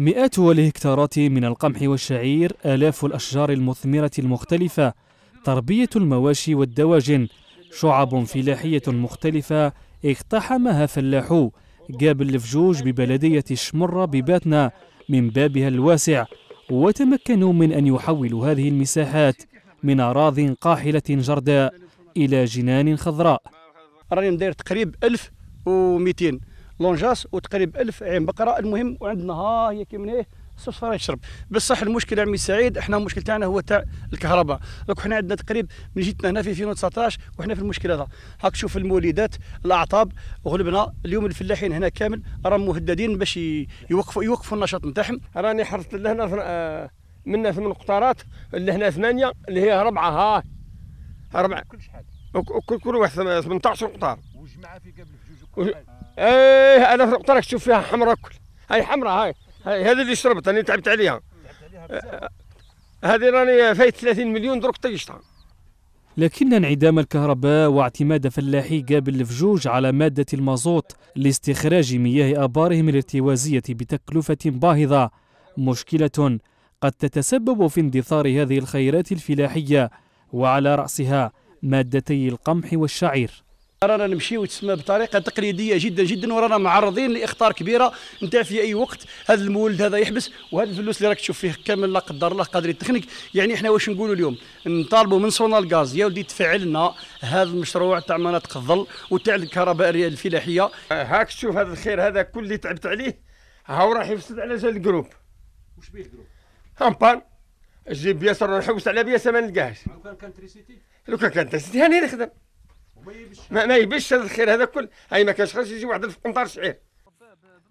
مئات الهكتارات من القمح والشعير آلاف الأشجار المثمرة المختلفة تربية المواشي والدواجن شعب فلاحية مختلفة اقتحمها فلاحو جاب الفجوج ببلدية شمرة بباتنا من بابها الواسع وتمكنوا من أن يحولوا هذه المساحات من أراض قاحلة جرداء إلى جنان خضراء راني ندير تقريب 1200 لونجاس وتقريب 1000 عين بقره المهم وعندنا ها هي كيما صفر يشرب بصح المشكله عمي سعيد احنا المشكل تاعنا هو تاع الكهرباء دوك حنا عندنا تقريب من جيتنا هنا في 2019 وحنا في المشكله هذا هاك شوف المولدات الاعطاب غلبنا اليوم الفلاحين هنا كامل راهم مهددين باش يوقفوا يوقفوا النشاط نتاعهم راني حرصت لهنا آه، منا ثمان قطارات اللي هنا ثمانيه اللي هي ربعه ها ربعه كل شحال كل واحد 18 قطار وجمعه في قبل جوج قطارات ايه انا فرقت راك تشوف فيها حمراء كل هاي حمراء هاي هاي هذه اللي شربت انا تعبت عليها هذه راني فايت 30 مليون درك طيشتها لكن انعدام الكهرباء واعتماد فلاحي قابل الفجوج على مادة المازوت لاستخراج مياه آبارهم الارتوازية بتكلفة باهظة مشكلة قد تتسبب في اندثار هذه الخيرات الفلاحية وعلى رأسها مادتي القمح والشعير رانا نمشيو تسمى بطريقه تقليديه جدا جدا ورانا معرضين لاخطار كبيره نتاع في اي وقت هذا المولد هذا يحبس وهذا الفلوس اللي راك تشوف فيه كامل لا قدر الله قادر يتخنق يعني احنا واش نقولوا اليوم نطالبوا من صونا الغاز يا ولدي تفعل لنا هذا المشروع تاع مناطق الظل وتاع الكهرباء الفلاحيه هاك تشوف هذا الخير هذا كل اللي تعبت عليه هاو راح يفسد على جال الجروب واش بيه الجروب؟ هامبان جيب بياسر نحوس على بياسر ما نلقاهاش لو كان كانت ريسيتي لو كان كانت ريسيتي هاني نخدم ما, ما يبش هذا الخير هذا كل هاي ما كانش خرج يجي واحد في قنطار شعير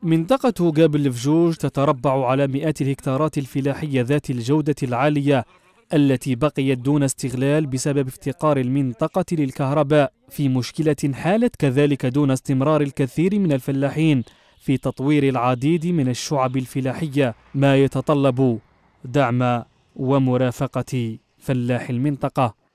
منطقة جبل الفجوج تتربع على مئات الهكتارات الفلاحية ذات الجودة العالية التي بقيت دون استغلال بسبب افتقار المنطقة للكهرباء في مشكلة حالت كذلك دون استمرار الكثير من الفلاحين في تطوير العديد من الشعب الفلاحية ما يتطلب دعم ومرافقة فلاح المنطقة